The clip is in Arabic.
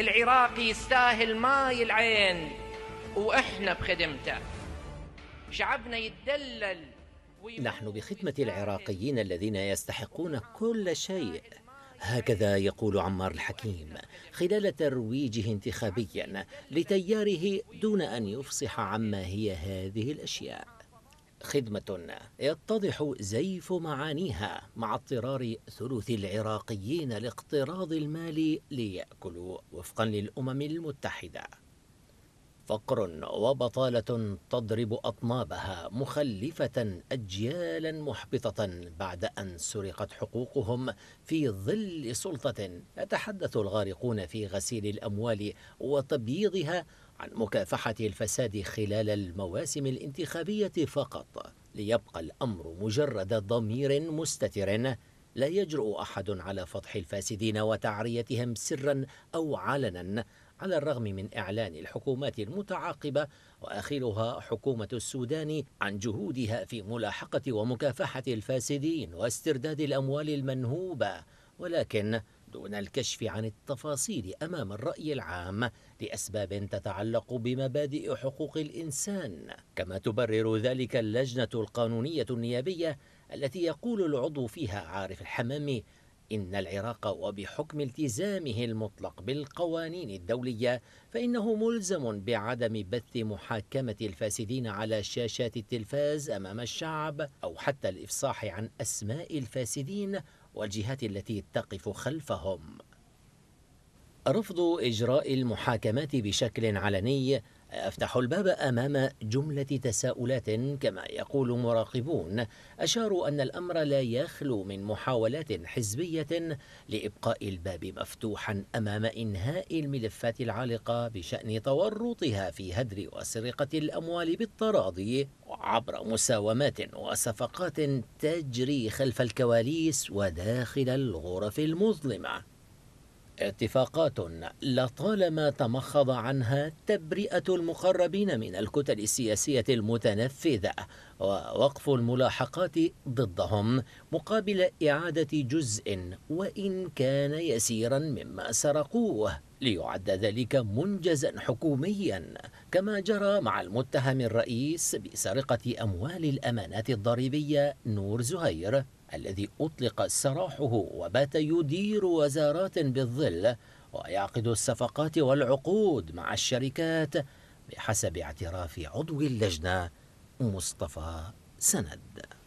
العراقي يستاهل ماي العين واحنا بخدمته شعبنا يتدلل نحن بخدمة العراقيين الذين يستحقون كل شيء هكذا يقول عمار الحكيم خلال ترويجه انتخابيا لتياره دون أن يفصح عما هي هذه الأشياء خدمة يتضح زيف معانيها مع اضطرار ثلث العراقيين لاقتراض المال ليأكلوا وفقا للأمم المتحدة فقر وبطاله تضرب اطنابها مخلفه اجيالا محبطه بعد ان سرقت حقوقهم في ظل سلطه يتحدث الغارقون في غسيل الاموال وتبييضها عن مكافحه الفساد خلال المواسم الانتخابيه فقط ليبقى الامر مجرد ضمير مستتر لا يجرؤ احد على فضح الفاسدين وتعريتهم سرا او علنا على الرغم من إعلان الحكومات المتعاقبة وآخرها حكومة السودان عن جهودها في ملاحقة ومكافحة الفاسدين واسترداد الأموال المنهوبة ولكن دون الكشف عن التفاصيل امام الراي العام لاسباب تتعلق بمبادئ حقوق الانسان كما تبرر ذلك اللجنه القانونيه النيابيه التي يقول العضو فيها عارف الحمامي إن العراق وبحكم التزامه المطلق بالقوانين الدولية فإنه ملزم بعدم بث محاكمة الفاسدين على شاشات التلفاز أمام الشعب أو حتى الإفصاح عن أسماء الفاسدين والجهات التي تقف خلفهم رفض إجراء المحاكمات بشكل علني يفتح الباب امام جمله تساؤلات كما يقول مراقبون اشاروا ان الامر لا يخلو من محاولات حزبيه لابقاء الباب مفتوحا امام انهاء الملفات العالقه بشان تورطها في هدر وسرقه الاموال بالتراضي عبر مساومات وصفقات تجري خلف الكواليس وداخل الغرف المظلمه اتفاقات لطالما تمخض عنها تبرئة المقربين من الكتل السياسية المتنفذة ووقف الملاحقات ضدهم مقابل إعادة جزء وإن كان يسيرا مما سرقوه ليعد ذلك منجزا حكوميا كما جرى مع المتهم الرئيس بسرقة أموال الأمانات الضريبية نور زهير الذي أطلق سراحه وبات يدير وزارات بالظل ويعقد الصفقات والعقود مع الشركات بحسب اعتراف عضو اللجنة مصطفى سند